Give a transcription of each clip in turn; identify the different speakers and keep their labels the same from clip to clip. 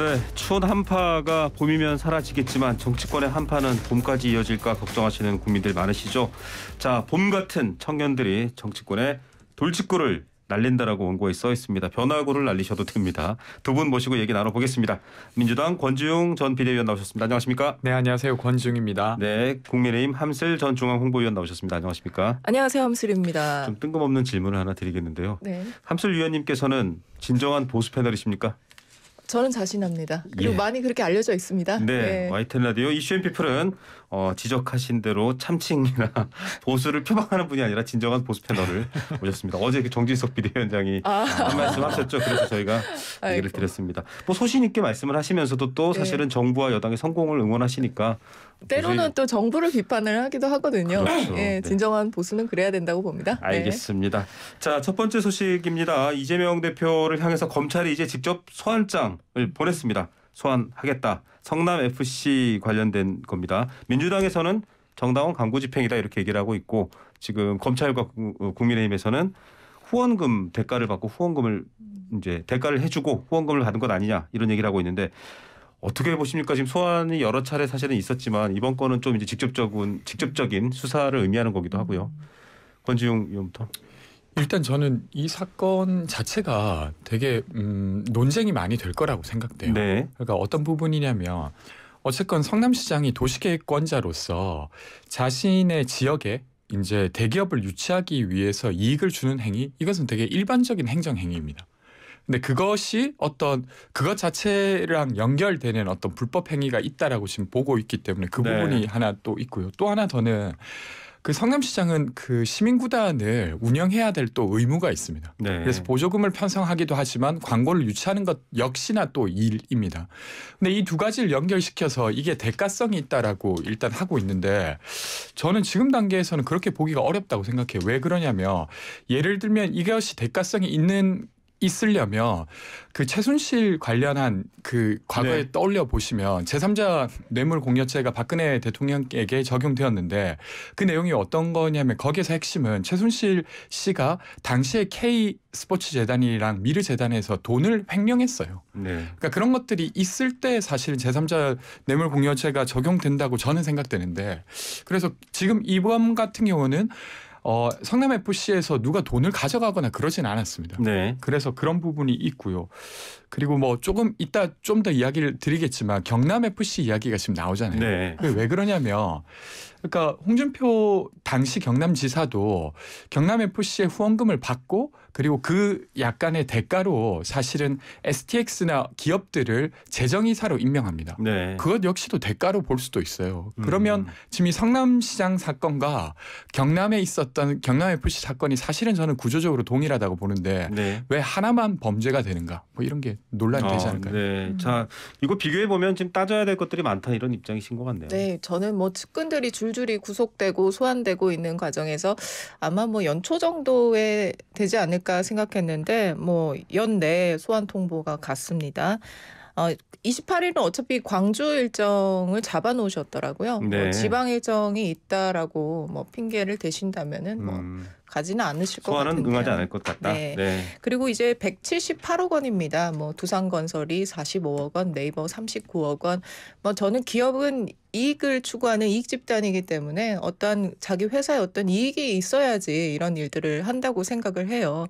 Speaker 1: 네, 추운 한파가 봄이면 사라지겠지만 정치권의 한파는 봄까지 이어질까 걱정하시는 국민들 많으시죠. 자, 봄 같은 청년들이 정치권에 돌직구를 날린다라고 원고에 써 있습니다. 변화구를 날리셔도 됩니다. 두 분 모시고 얘기 나눠보겠습니다. 민주당 권지웅 전 비대위원 나오셨습니다. 안녕하십니까? 네, 안녕하세요. 권지웅입니다. 네, 국민의힘 함슬 전 중앙홍보위원 나오셨습니다. 안녕하십니까?
Speaker 2: 안녕하세요. 함슬입니다. 좀
Speaker 1: 뜬금없는 질문을 하나 드리겠는데요. 네. 함슬 위원님께서는 진정한 보수 패널이십니까?
Speaker 2: 저는 자신합니다. 그리고 예. 많이 그렇게 알려져 있습니다. 네, 네.
Speaker 1: 와이텐 라디오 이슈앤피플은 어, 지적하신 대로 참칭이나 보수를 표방하는 분이 아니라 진정한 보수 패널을 모셨습니다. 어제 그 정진석 비대위원장이 아. 한 말씀 하셨죠. 그래서 저희가 아이고. 얘기를 드렸습니다. 뭐 소신 있게 말씀을 하시면서도 또 예. 사실은 네. 정부와 여당의 성공을 응원하시니까 때로는
Speaker 2: 또 정부를 비판을 하기도 하거든요. 그렇죠. 예, 네. 진정한 네. 보수는 그래야 된다고 봅니다. 네.
Speaker 1: 알겠습니다. 네. 자, 첫 번째 소식입니다. 이재명 대표를 향해서 검찰이 이제 직접 소환장을 보냈습니다. 소환하겠다. 성남 FC 관련된 겁니다. 민주당에서는 정당원 강구 집행이다 이렇게 얘기를 하고 있고 지금 검찰과 어, 국민의힘에서는 후원금 대가를 받고 후원금을 이제 대가를 해주고 후원금을 받은 것 아니냐 이런 얘기를 하고 있는데 어떻게 보십니까? 지금 소환이 여러 차례 사실은 있었지만 이번 건은 좀 이제 직접적인 직접적인
Speaker 3: 수사를 의미하는 거기도 하고요. 권지용 위원부터 일단 저는 이 사건 자체가 되게 음, 논쟁이 많이 될 거라고 생각돼요. 네. 그러니까 어떤 부분이냐면 어쨌건 성남시장이 도시계획권자로서 자신의 지역에 이제 대기업을 유치하기 위해서 이익을 주는 행위 이것은 되게 일반적인 행정 행위입니다. 근데 그것이 어떤 그것 자체랑 연결되는 어떤 불법 행위가 있다라고 지금 보고 있기 때문에 그 네. 부분이 하나 또 있고요. 또 하나 더는 그 성남시장은 그 시민구단을 운영해야 될 또 의무가 있습니다. 네. 그래서 보조금을 편성하기도 하지만 광고를 유치하는 것 역시나 또 일입니다. 근데 이 두 가지를 연결시켜서 이게 대가성이 있다라고 일단 하고 있는데 저는 지금 단계에서는 그렇게 보기가 어렵다고 생각해요. 왜 그러냐면 예를 들면 이것이 대가성이 있는 있으려면 그 최순실 관련한 그 과거에 네. 떠올려 보시면 제3자 뇌물 공여죄가 박근혜 대통령에게 적용되었는데 그 내용이 어떤 거냐면 거기에서 핵심은 최순실 씨가 당시에 K 스포츠 재단이랑 미르 재단에서 돈을 횡령했어요. 네. 그러니까 그런 것들이 있을 때 사실 제3자 뇌물 공여죄가 적용된다고 저는 생각되는데 그래서 지금 이범 같은 경우는 어, 성남 FC에서 누가 돈을 가져가거나 그러진 않았습니다. 네. 그래서 그런 부분이 있고요. 그리고 뭐 조금 이따 좀 더 이야기를 드리겠지만 경남 FC 이야기가 지금 나오잖아요. 네. 왜 그러냐면 그러니까 홍준표 당시 경남지사도 경남 FC의 후원금을 받고 그리고 그 약간의 대가로 사실은 STX나 기업들을 재정이사로 임명합니다. 네. 그것 역시도 대가로 볼 수도 있어요. 음. 그러면 음. 지금 이 성남시장 사건과 경남에 있었던 경남 FC 사건이 사실은 저는 구조적으로 동일하다고 보는데 네. 왜 하나만 범죄가 되는가? 뭐 이런 게 논란이 되지 아, 않을까요?
Speaker 1: 아, 네. 음. 자 이거 비교해 보면 지금 따져야 될 것들이 많다 이런 입장이신 것 같네요.
Speaker 2: 네, 저는 뭐 측근들이 줄 줄줄이 구속되고 소환되고 있는 과정에서 아마 뭐 연초 정도에 되지 않을까 생각했는데 뭐 연내 소환 통보가 갔습니다. 어, 28일은 어차피 광주 일정을 잡아놓으셨더라고요. 뭐 네. 뭐 지방 일정이 있다라고 뭐 핑계를 대신다면은 뭐 음. 가지는 않으실 것 같아요. 소환은 응하지 않을 것 같다. 네. 네. 그리고 이제 178억 원입니다. 뭐 두산건설이 45억 원, 네이버 39억 원. 뭐 저는 기업은 이익을 추구하는 이익 집단이기 때문에 어떤 자기 회사에 어떤 이익이 있어야지 이런 일들을 한다고 생각을 해요.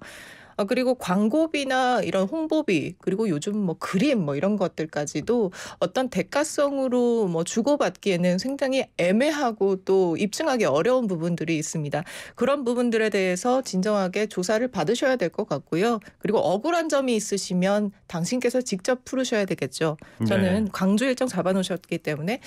Speaker 2: 아, 그리고 광고비나 이런 홍보비 그리고 요즘 뭐 그림 뭐 이런 것들까지도 어떤 대가성으로 뭐 주고받기에는 굉장히 애매하고 또 입증하기 어려운 부분들이 있습니다. 그런 부분들에 대해서 진정하게 조사를 받으셔야 될 것 같고요. 그리고 억울한 점이 있으시면 당신께서 직접 풀으셔야 되겠죠. 네. 저는 네. 광주 일정 잡아놓으셨기 때문에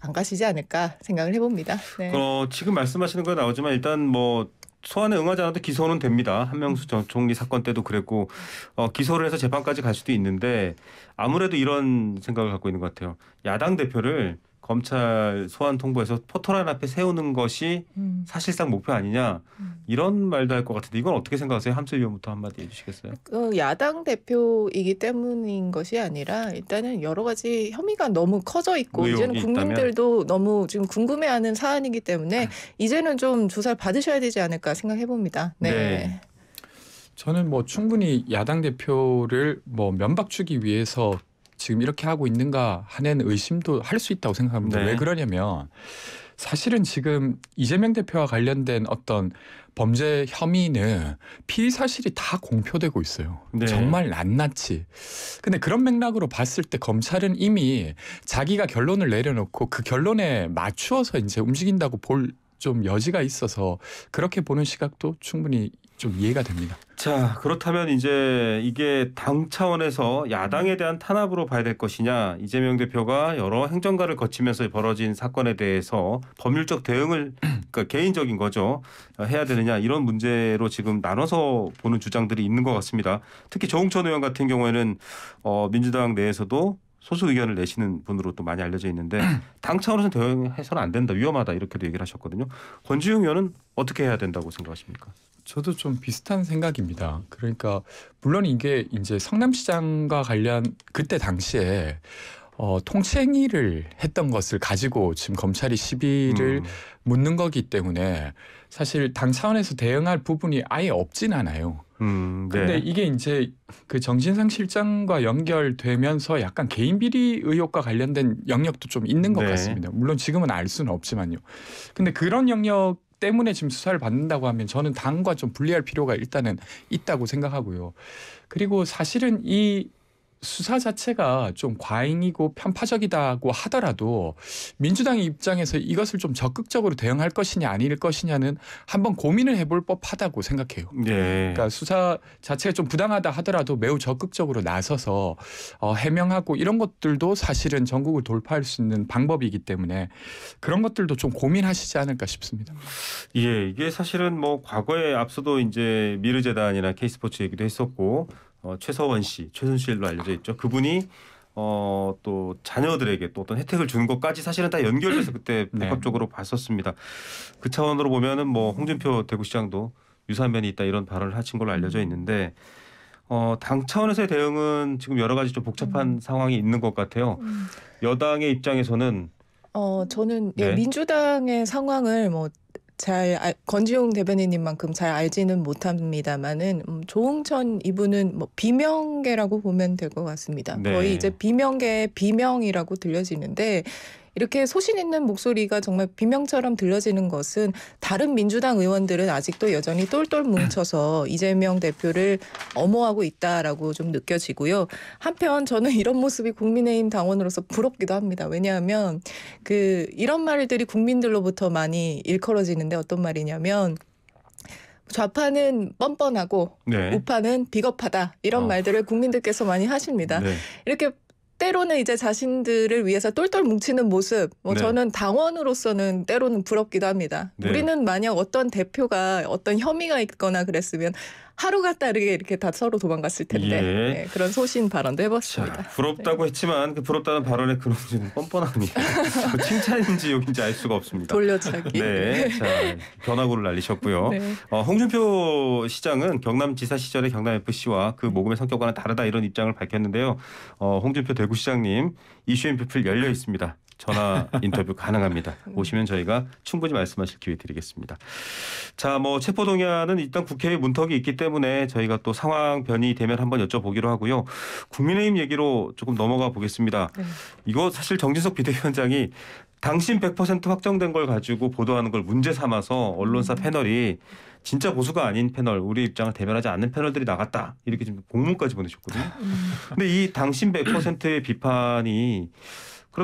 Speaker 2: 안 가시지 않을까 생각을 해봅니다. 네.
Speaker 1: 어, 지금 말씀하시는 거 나오지만 일단 뭐 소환에 응하지 않아도 기소는 됩니다. 한명수 전 총리 사건 때도 그랬고 어, 기소를 해서 재판까지 갈 수도 있는데 아무래도 이런 생각을 갖고 있는 것 같아요. 야당 대표를 검찰 소환 통보에서 포털 하나 앞에 세우는 것이 음. 사실상 목표 아니냐 음. 이런 말도 할 것 같은데 이건 어떻게 생각하세요? 함수위원부터 한마디 해주시겠어요?
Speaker 2: 그 야당 대표이기 때문인 것이 아니라 일단은 여러 가지 혐의가 너무 커져 있고 이제는 국민들도 있다면? 너무 지금 궁금해하는 사안이기 때문에 아. 이제는 좀 조사를 받으셔야 되지 않을까 생각해 봅니다. 네. 네.
Speaker 3: 저는 뭐 충분히 야당 대표를 뭐면박주기 위해서 지금 이렇게 하고 있는가 하는 의심도 할 수 있다고 생각합니다. 네. 왜 그러냐면 사실은 지금 이재명 대표와 관련된 어떤 범죄 혐의는 피의 사실이 다 공표되고 있어요. 네. 정말 낱낱이. 근데 그런 맥락으로 봤을 때 검찰은 이미 자기가 결론을 내려놓고 그 결론에 맞추어서 이제 움직인다고 볼 좀 여지가 있어서 그렇게 보는 시각도 충분히 좀 이해가 됩니다. 자
Speaker 1: 그렇다면 이제 이게 당 차원에서 야당에 대한 탄압으로 봐야 될 것이냐 이재명 대표가 여러 행정가를 거치면서 벌어진 사건에 대해서 법률적 대응을 그러니까 개인적인 거죠 해야 되느냐 이런 문제로 지금 나눠서 보는 주장들이 있는 것 같습니다. 특히 정홍천 의원 같은 경우에는 어, 민주당 내에서도 소수 의견을 내시는 분으로 또 많이 알려져 있는데 당차원에서 대응해서는 안 된다 위험하다 이렇게도 얘기를 하셨거든요.
Speaker 3: 권지웅 의원은 어떻게 해야 된다고 생각하십니까? 저도 좀 비슷한 생각입니다. 그러니까 물론 이게 이제 성남시장과 관련 그때 당시에 어, 통치행위를 했던 것을 가지고 지금 검찰이 시비를 음. 묻는 거기 때문에 사실 당 차원에서 대응할 부분이 아예 없진 않아요. 음, 네. 근데 이게 이제 그 정진상 실장과 연결되면서 약간 개인 비리 의혹과 관련된 영역도 좀 있는 것 네. 같습니다. 물론 지금은 알 수는 없지만요. 근데 그런 영역 때문에 지금 수사를 받는다고 하면 저는 당과 좀 분리할 필요가 일단은 있다고 생각하고요. 그리고 사실은 이 수사 자체가 좀 과잉이고 편파적이다고 하더라도 민주당의 입장에서 이것을 좀 적극적으로 대응할 것이냐 아닐 것이냐는 한번 고민을 해볼 법하다고 생각해요. 네. 그러니까 수사 자체가 좀 부당하다 하더라도 매우 적극적으로 나서서 어, 해명하고 이런 것들도 사실은 전국을 돌파할 수 있는 방법이기 때문에 그런 것들도 좀 고민하시지 않을까 싶습니다.
Speaker 1: 예, 이게 사실은 뭐 과거에 앞서도 이제 미르재단이나 케이스포츠 얘기도 했었고 어, 최서원 씨, 최순실로 알려져 있죠. 그분이 어, 또 자녀들에게 또 어떤 혜택을 주는 것까지 사실은 다 연결돼서 그때 복합적으로 음. 네. 봤었습니다. 그 차원으로 보면은 뭐 홍준표 대구시장도 유사한 면이 있다 이런 발언을 하신 걸로 알려져 음. 있는데 어, 당 차원에서의 대응은 지금 여러 가지 좀 복잡한 음. 상황이 있는 것 같아요. 음. 여당의 입장에서는
Speaker 2: 어 저는 예, 네. 민주당의 상황을 뭐잘 아, 권지용 대변인님만큼 잘 알지는 못합니다만은 음, 조홍천 이분은 뭐 비명계라고 보면 될 것 같습니다. 네. 거의 이제 비명계의 비명이라고 들려지는데 이렇게 소신 있는 목소리가 정말 비명처럼 들려지는 것은 다른 민주당 의원들은 아직도 여전히 똘똘 뭉쳐서 음. 이재명 대표를 엄호하고 있다라고 좀 느껴지고요. 한편 저는 이런 모습이 국민의힘 당원으로서 부럽기도 합니다. 왜냐하면 그 이런 말들이 국민들로부터 많이 일컬어지는데 어떤 말이냐면 좌파는 뻔뻔하고 네. 우파는 비겁하다 이런 어. 말들을 국민들께서 많이 하십니다. 네. 이렇게 때로는 이제 자신들을 위해서 똘똘 뭉치는 모습, 뭐 네. 저는 당원으로서는 때로는 부럽기도 합니다. 네. 우리는 만약 어떤 대표가 어떤 혐의가 있거나 그랬으면 하루가 다르게 이렇게 다 서로 도망갔을 텐데 예. 네, 그런 소신 발언도 해봤습니다.
Speaker 1: 자, 부럽다고 네. 했지만 그 부럽다는 발언의 그런 좀 뻔뻔함이 칭찬인지 욕인지 알 수가 없습니다.
Speaker 2: 돌려차기. 네, 네, 자
Speaker 1: 변화구를 날리셨고요. 네. 어, 홍준표 시장은 경남지사 시절에 경남 FC와 그 모금의 성격과는 다르다 이런 입장을 밝혔는데요. 어, 홍준표 대구시장님 이슈앤 피플 열려 있습니다. 전화 인터뷰 가능합니다. 음. 오시면 저희가 충분히 말씀하실 기회 드리겠습니다. 자, 뭐 체포 동의안은 일단 국회의 문턱이 있기 때문에 저희가 또 상황 변이 되면 한번 여쭤보기로 하고요. 국민의힘 얘기로 조금 넘어가 보겠습니다. 네. 이거 사실 정진석 비대위원장이 당신 100% 확정된 걸 가지고 보도하는 걸 문제 삼아서 언론사 음. 패널이 진짜 보수가 아닌 패널, 우리 입장을 대변하지 않는 패널들이 나갔다. 이렇게 지 공문까지 보내셨거든요. 음. 근데 이 당신 100%의 비판이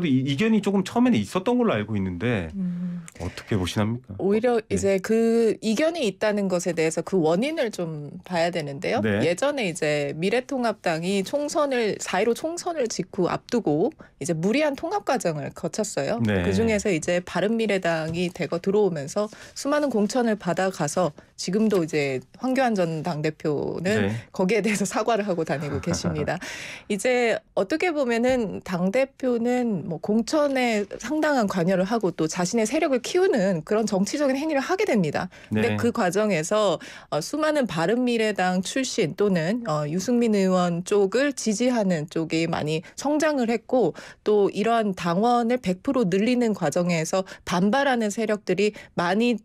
Speaker 1: 그래도 이, 이견이 조금 처음에는 있었던 걸로 알고 있는데 음. 어떻게 보시납니까?
Speaker 2: 오히려 네. 이제 그 이견이 있다는 것에 대해서 그 원인을 좀 봐야 되는데요. 네. 예전에 이제 미래통합당이 총선을 사일5 총선을 직후 앞두고 이제 무리한 통합 과정을 거쳤어요. 네. 그 중에서 이제 바른미래당이 대거 들어오면서 수많은 공천을 받아가서 지금도 이제 황교안 전 당대표는 네. 거기에 대해서 사과를 하고 다니고 계십니다. 이제 어떻게 보면은 당대표는 뭐 공천에 상당한 관여를 하고 또 자신의 세력을 키우는 그런 정치적인 행위를 하게 됩니다. 근데 네. 그 과정에서 어, 수많은 바른미래당 출신 또는 어, 유승민 의원 쪽을 지지하는 쪽이 많이 성장을 했고 또 이러한 당원을 100% 늘리는 과정에서 반발하는 세력들이 많이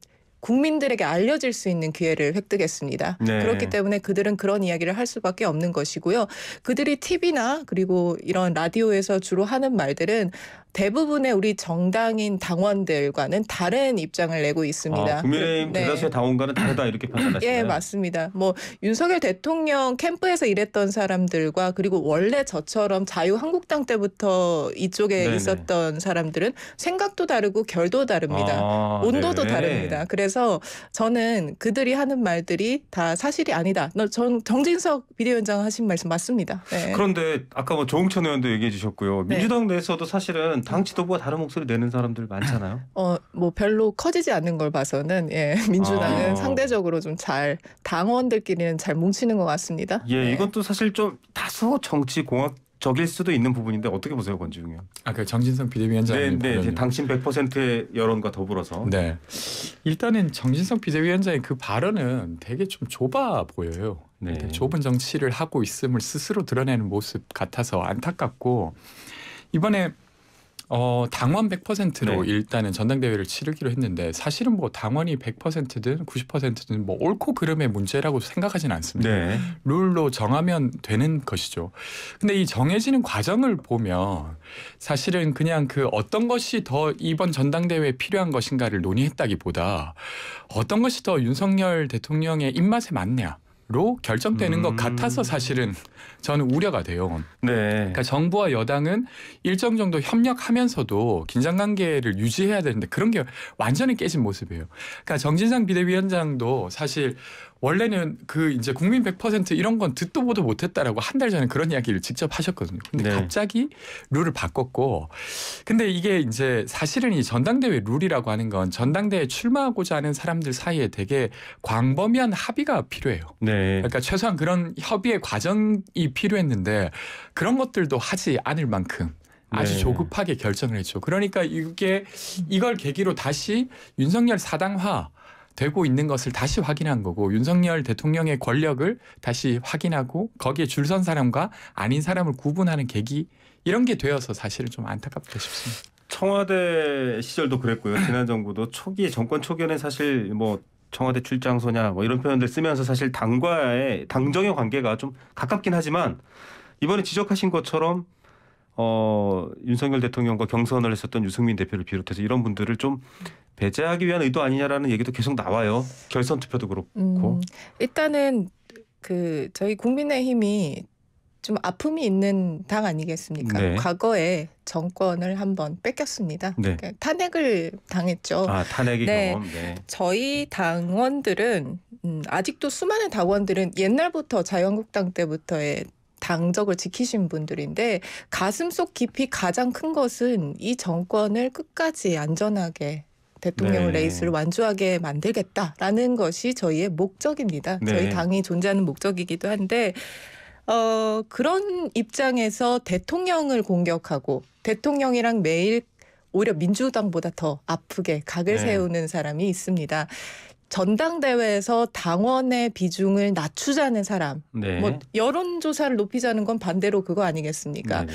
Speaker 2: 국민들에게 알려질 수 있는 기회를 획득했습니다. 네. 그렇기 때문에 그들은 그런 이야기를 할 수밖에 없는 것이고요. 그들이 TV나 그리고 이런 라디오에서 주로 하는 말들은 대부분의 우리 정당인 당원들과는 다른 입장을 내고 있습니다. 아, 국민의힘 네. 대다수의 네.
Speaker 1: 당원과는 다르다 이렇게 판단하시나요? 예,
Speaker 2: 맞습니다. 뭐 윤석열 대통령 캠프에서 일했던 사람들과 그리고 원래 저처럼 자유한국당 때부터 이쪽에 네네. 있었던 사람들은 생각도 다르고 결도 다릅니다. 아, 온도도 네 다릅니다. 그래서 저는 그들이 하는 말들이 다 사실이 아니다. 전 정진석 비대위원장 하신 말씀 맞습니다. 네.
Speaker 1: 그런데 아까 뭐 조홍천 의원도 얘기해 주셨고요. 네. 민주당 내에서도 사실은 당 지도부가 다른 목소리 내는 사람들 많잖아요.
Speaker 2: 어, 뭐 별로 커지지 않는 걸 봐서는 예, 민주당은 아. 상대적으로 좀 잘 당원들끼리는 잘 뭉치는 것 같습니다.
Speaker 1: 예, 네. 이것도 사실 좀 다소 정치 공학 적일 수도 있는 부분인데 어떻게 보세요, 권지웅 형?
Speaker 3: 아그 정진성 비대위원장님. 네, 네, 당신 100%의
Speaker 1: 여론과 더불어서. 네.
Speaker 3: 일단은 정진성 비대위원장의 그 발언은 되게 좀 좁아 보여요. 네. 좁은 정치를 하고 있음을 스스로 드러내는 모습 같아서 안타깝고 이번에 어, 당원 100%로 네. 일단은 전당대회를 치르기로 했는데 사실은 뭐 당원이 100%든 90%든 뭐 옳고 그름의 문제라고 생각하진 않습니다. 네. 룰로 정하면 되는 것이죠. 근데 이 정해지는 과정을 보면 사실은 그냥 그 어떤 것이 더 이번 전당대회에 필요한 것인가를 논의했다기보다 어떤 것이 더 윤석열 대통령의 입맛에 맞냐 로 결정되는 음. 것 같아서 음. 사실은 저는 우려가 돼요. 네. 그러니까 정부와 여당은 일정 정도 협력하면서도 긴장 관계를 유지해야 되는데 그런 게 완전히 깨진 모습이에요. 그러니까 정진상 비대위원장도 사실 원래는 그 이제 국민 100% 이런 건 듣도 보도 못했다라고 한 달 전에 그런 이야기를 직접 하셨거든요. 근데 네. 갑자기 룰을 바꿨고, 근데 이게 이제 사실은 이 전당대회 룰이라고 하는 건 전당대회 출마하고자 하는 사람들 사이에 되게 광범위한 합의가 필요해요. 네. 그러니까 최소한 그런 협의의 과정이 필요했는데 그런 것들도 하지 않을 만큼 아주 네. 조급하게 결정을 했죠. 그러니까 이게 이걸 계기로 다시 윤석열 사당화 되고 있는 것을 다시 확인한 거고 윤석열 대통령의 권력을 다시 확인하고 거기에 줄 선 사람과 아닌 사람을 구분하는 계기 이런 게 되어서 사실은 좀 안타깝게 싶습니다.
Speaker 1: 청와대 시절도 그랬고요. 지난 정부도 초기 정권 초기에는 사실 뭐 청와대 출장소냐 뭐 이런 표현들 쓰면서 사실 당과의 당정의 관계가 좀 가깝긴 하지만 이번에 지적하신 것처럼 어, 윤석열 대통령과 경선을 했었던 유승민 대표를 비롯해서 이런 분들을 좀 배제하기 위한 의도 아니냐라는 얘기도 계속 나와요. 결선 투표도 그렇고.
Speaker 2: 음, 일단은 그 저희 국민의힘이 좀 아픔이 있는 당 아니겠습니까? 네. 과거에 정권을 한번 뺏겼습니다. 네. 그러니까 탄핵을 당했죠. 아, 탄핵이 네. 경험. 네. 저희 당원들은 음, 아직도 수많은 당원들은 옛날부터 자유한국당 때부터의 당적을 지키신 분들인데 가슴속 깊이 가장 큰 것은 이 정권을 끝까지 안전하게 대통령 네. 레이스를 완주하게 만들겠다라는 것이 저희의 목적입니다. 네. 저희 당이 존재하는 목적이기도 한데 어, 그런 입장에서 대통령을 공격하고 대통령이랑 매일 오히려 민주당보다 더 아프게 각을 네. 세우는 사람이 있습니다. 전당대회에서 당원의 비중을 낮추자는 사람, 네. 뭐 여론조사를 높이자는 건 반대로 그거 아니겠습니까? 네,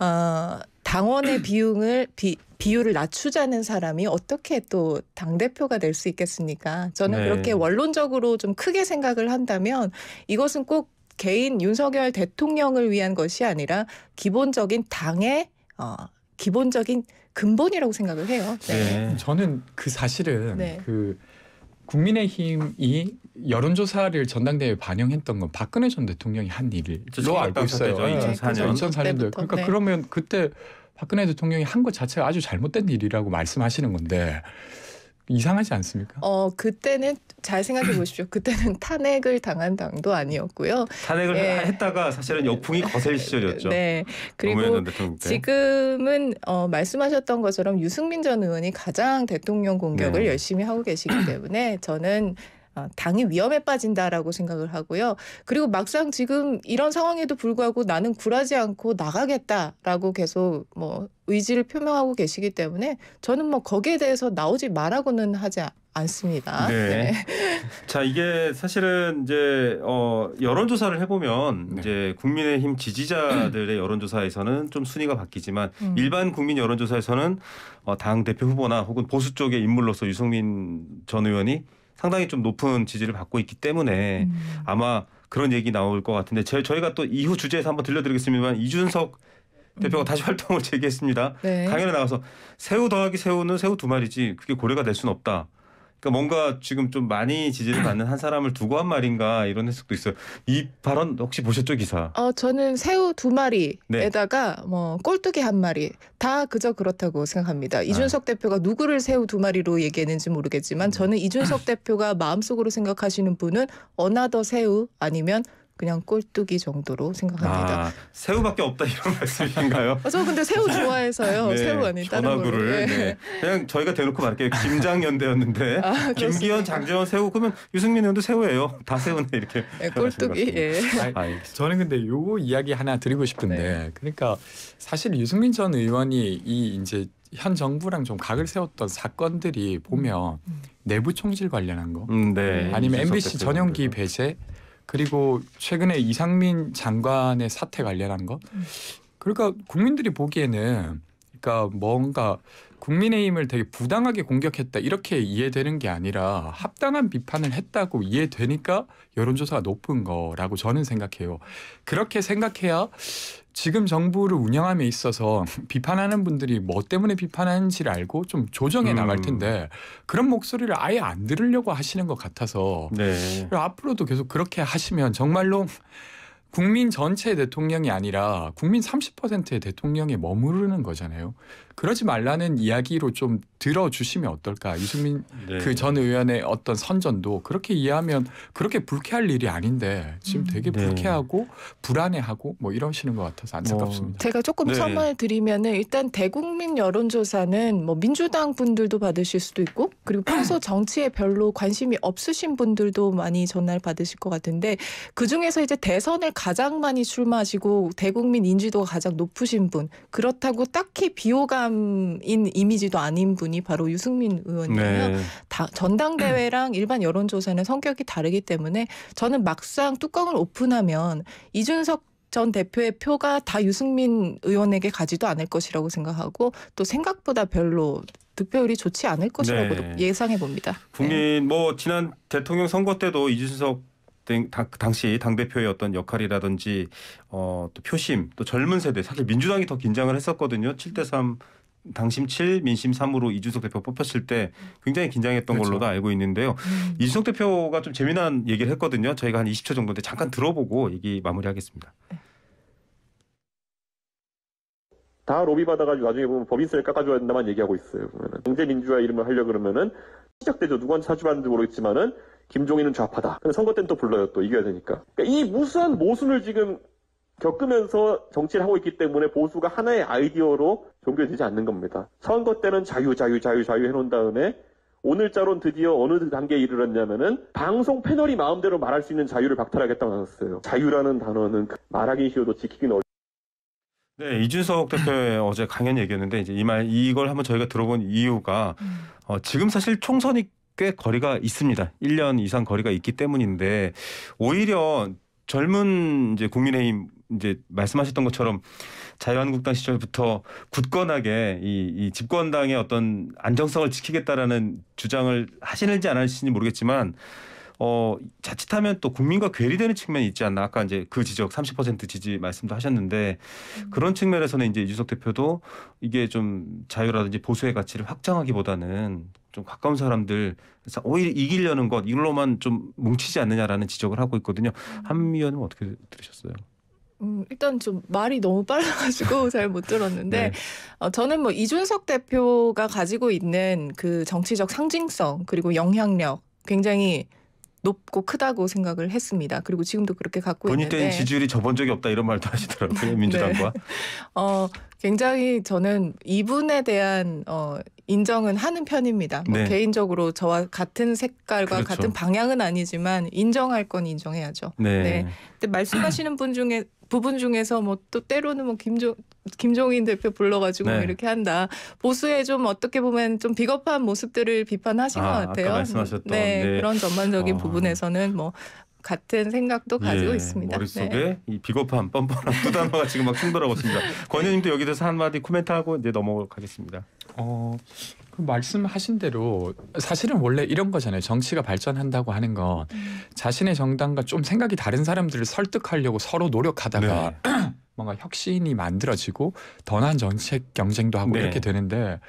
Speaker 2: 네. 어, 당원의 비용을 비, 비율을 낮추자는 사람이 어떻게 또 당 대표가 될 수 있겠습니까? 저는 네. 그렇게 원론적으로 좀 크게 생각을 한다면 이것은 꼭 개인 윤석열 대통령을 위한 것이 아니라 기본적인 당의 어, 기본적인 근본이라고 생각을 해요. 네. 네.
Speaker 3: 저는 그 사실은 네. 그 국민의힘이 여론조사를 전당대회에 반영했던 건 박근혜 전 대통령이 한 일로 알고 있어요. 죠 2004년. 2 0 0 4년도 그러니까 네. 그러면 그때 박근혜 대통령이 한 것 자체가 아주 잘못된 일이라고 말씀하시는 건데 이상하지 않습니까?
Speaker 2: 어 그때는 잘 생각해 보십시오. 그때는 탄핵을 당한 당도 아니었고요. 탄핵을 예.
Speaker 1: 했다가 사실은 역풍이 거셀 시절이었죠. 네. 그리고
Speaker 2: 지금은 어, 말씀하셨던 것처럼 유승민 전 의원이 가장 대통령 공격을 네. 열심히 하고 계시기 때문에 저는 어, 당이 위험에 빠진다라고 생각을 하고요. 그리고 막상 지금 이런 상황에도 불구하고 나는 굴하지 않고 나가겠다라고 계속 뭐 의지를 표명하고 계시기 때문에 저는 뭐 거기에 대해서 나오지 말라고는 하지 않습니다. 네. 네.
Speaker 1: 자 이게 사실은 이제 어 여론 조사를 해보면 네. 이제 국민의힘 지지자들의 여론 조사에서는 좀 순위가 바뀌지만 음. 일반 국민 여론 조사에서는 어당 대표 후보나 혹은 보수 쪽의 인물로서 유승민 전 의원이 상당히 좀 높은 지지를 받고 있기 때문에 음. 아마 그런 얘기 나올 것 같은데 제, 저희가 또 이후 주제에서 한번 들려드리겠습니다만 이준석 음. 대표가 음. 다시 활동을 재개했습니다. 네. 강연에 나가서 새우 더하기 새우는 새우 두 마리지 그게 고려가될 수는 없다. 그러니까 뭔가 지금 좀 많이 지지를 받는 한 사람을 두고 한 말인가 이런 해석도 있어요. 이 발언 혹시 보셨죠 기사?
Speaker 2: 어 저는 새우 두 네. 마리에다가 네. 뭐 꼴뚜기 한 마리 다 그저 그렇다고 생각합니다. 아. 이준석 아. 대표가 누구를 새우 두 마리로 얘기했는지 모르겠지만 저는 음. 이준석 대표가 마음속으로 생각하시는 분은 어나더 새우 아니면 그냥 꼴뚜기 정도로 생각합니다.
Speaker 1: 아, 새우밖에 없다 이런 말씀인가요? 아, 어, 저 근데
Speaker 2: 새우 좋아해서요. 네, 새우 아닌 다른 거를. 예. 네.
Speaker 1: 그냥 저희가 대놓고 말게요. 김장연대였는데 아, 김기현,
Speaker 3: 장재원 새우 그러면 유승민 의원도 새우예요. 다 새우네 이렇게. 네, 꼴뚜기. 예. 아니, 아, 저는 근데 요 이야기 하나 드리고 싶은데 네. 그러니까 사실 유승민 전 의원이 이 이제 현 정부랑 좀 각을 세웠던 사건들이 보면 음, 음. 내부 총질 관련한 거, 음, 네. 아니면 MBC 전용기 배제, 그리고 최근에 이상민 장관의 사태 관련한 것. 그러니까 국민들이 보기에는 그러니까 뭔가 국민의힘을 되게 부당하게 공격했다 이렇게 이해되는 게 아니라 합당한 비판을 했다고 이해되니까 여론조사가 높은 거라고 저는 생각해요. 그렇게 생각해야 지금 정부를 운영함에 있어서 비판하는 분들이 뭐 때문에 비판하는지를 알고 좀 조정해 음. 나갈 텐데 그런 목소리를 아예 안 들으려고 하시는 것 같아서 네. 앞으로도 계속 그렇게 하시면 정말로 국민 전체 대통령이 아니라 국민 30%의 대통령에 머무르는 거잖아요. 그러지 말라는 이야기로 좀 들어주시면 어떨까. 이수민 네. 그전 의원의 어떤 선전도 그렇게 이해하면 그렇게 불쾌할 일이 아닌데 지금 되게 음. 네. 불쾌하고 불안해하고 뭐 이러시는 것 같아서 안타깝습니다. 어.
Speaker 2: 제가 조금 첨언을 네. 드리면은 일단 대국민 여론조사는 뭐 민주당 분들도 받으실 수도 있고 그리고 평소 정치에 별로 관심이 없으신 분들도 많이 전화를 받으실 것 같은데 그 중에서 이제 대선을 가장 많이 출마하시고 대국민 인지도가 가장 높으신 분 그렇다고 딱히 비호감 사람인 이미지도 아닌 분이 바로 유승민 의원이에요. 네. 전당대회랑 일반 여론조사는 성격이 다르기 때문에 저는 막상 뚜껑을 오픈하면 이준석 전 대표의 표가 다 유승민 의원에게 가지도 않을 것이라고 생각하고 또 생각보다 별로 득표율이 좋지 않을 것이라고 네. 예상해 봅니다.
Speaker 1: 국민 네. 뭐 지난 대통령 선거 때도 이준석 당, 당시 당 대표의 어떤 역할이라든지 어, 또 표심 또 젊은 세대 사실 민주당이 더 긴장을 했었거든요. 7대3 당심 7, 민심 3으로 이준석 대표 뽑혔을 때 굉장히 긴장했던 그렇죠. 걸로도 알고 있는데요. 음. 이준석 대표가 좀 재미난 얘기를 했거든요. 저희가 한 20초 정도인데 잠깐 들어보고 얘기 마무리하겠습니다. 네.
Speaker 3: 다 로비 받아가지고 나중에 보면
Speaker 1: 법인세를 깎아줘야 된다만 얘기하고 있어요. 보면은. 경제민주화 이름을 하려 그러면은 시작되죠. 누구한테 사주받는지 모르겠지만은 김종인은 좌파다. 선거 때는 또 불러요. 또 이겨야 되니까. 그러니까 이 무수한 모순을 지금 겪으면서 정치를 하고 있기 때문에 보수가 하나의 아이디어로 종결되지 않는 겁니다. 선거 때는 자유, 자유, 자유, 자유 해놓은 다음에 오늘자론 드디어 어느 단계에 이르렀냐면은 방송 패널이 마음대로 말할 수 있는 자유를 박탈하겠다고 나섰어요. 자유라는 단어는 그 말하기 쉬워도 지키긴 어려워. 네, 이준석 대표의 어제 강연 얘기였는데 이제 이 말 이걸 한번 저희가 들어본 이유가 음. 어, 지금 사실 총선이 꽤 거리가 있습니다. 1년 이상 거리가 있기 때문인데 오히려 젊은 이제 국민의힘 이제 말씀하셨던 것처럼 자유한국당 시절부터 굳건하게 이, 이 집권당의 어떤 안정성을 지키겠다라는 주장을 하시는지 안 하시는지 모르겠지만 어, 자칫하면 또 국민과 괴리되는 측면이 있지 않나. 아까 이제 그 지적 30% 지지 말씀도 하셨는데 음. 그런 측면에서는 이제 유석 대표도 이게 좀 자유라든지 보수의 가치를 확장하기보다는 좀 가까운 사람들 오히려 이기려는 것 이걸로만 좀 뭉치지 않느냐라는 지적을 하고 있거든요. 음. 한 의원은 어떻게 들으셨어요?
Speaker 2: 음, 일단 좀 말이 너무 빨라가지고 잘 못 들었는데 네. 어, 저는 뭐 이준석 대표가 가지고 있는 그 정치적 상징성 그리고 영향력 굉장히 높고 크다고 생각을 했습니다. 그리고 지금도 그렇게 갖고 본인 있는데 본인 때 지지율이
Speaker 1: 접은 적이 없다 이런 말도 하시더라고요 네. 민주당과. 네.
Speaker 2: 어 굉장히 저는 이분에 대한 어 인정은 하는 편입니다. 뭐 네. 개인적으로 저와 같은 색깔과 그렇죠. 같은 방향은 아니지만 인정할 건 인정해야죠. 네. 네. 근데 말씀하시는 분 중에 부분 중에서 뭐 또 때로는 뭐 김종 김종인 대표 불러가지고 네. 이렇게 한다. 보수의 좀 어떻게 보면 좀 비겁한 모습들을 비판하신 아, 것 같아요. 말씀하셨던 네, 네. 그런 전반적인 어. 부분에서는 뭐 같은 생각도 예, 가지고 있습니다. 머릿속에 네.
Speaker 1: 이 비겁함, 뻔뻔함 두 단어가 지금 막 충돌하고 있습니다. 네. 권의님도 여기 대해서 한마디 코멘트하고 이제
Speaker 3: 넘어가겠습니다. 어, 그 말씀하신 대로 사실은 원래 이런 거잖아요. 정치가 발전한다고 하는 건 음. 자신의 정당과 좀 생각이 다른 사람들을 설득하려고 서로 노력하다가 네. 뭔가 혁신이 만들어지고 더난 정책 경쟁도 하고 네. 이렇게 되는데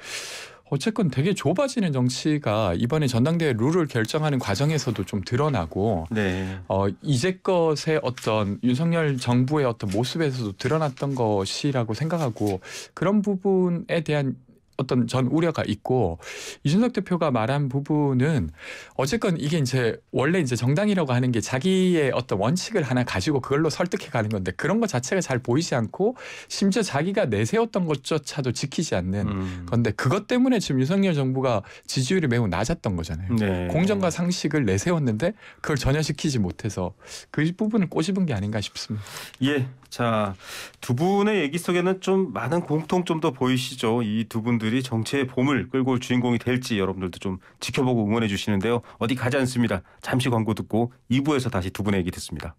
Speaker 3: 어쨌건 되게 좁아지는 정치가 이번에 전당대회 룰을 결정하는 과정에서도 좀 드러나고 네. 어, 이제껏의 어떤 윤석열 정부의 어떤 모습에서도 드러났던 것이라고 생각하고 그런 부분에 대한 어떤 전 우려가 있고 이준석 대표가 말한 부분은 어쨌건 이게 이제 원래 이제 정당이라고 하는 게 자기의 어떤 원칙을 하나 가지고 그걸로 설득해 가는 건데 그런 것 자체가 잘 보이지 않고 심지어 자기가 내세웠던 것조차도 지키지 않는 음. 건데 그것 때문에 지금 윤석열 정부가 지지율이 매우 낮았던 거잖아요. 네. 공정과 상식을 내세웠는데 그걸 전혀 지키지 못해서 그 부분을 꼬집은 게 아닌가 싶습니다. 예. 자, 두 분의 얘기 속에는 좀 많은 공통점도 보이시죠. 이
Speaker 1: 두 분들 배우들이 정체의 봄을 끌고 올 주인공이 될지 여러분들도 좀 지켜보고 응원해 주시는데요. 어디 가지 않습니다. 잠시 광고 듣고 2부에서 다시 두 분의 얘기 듣습니다.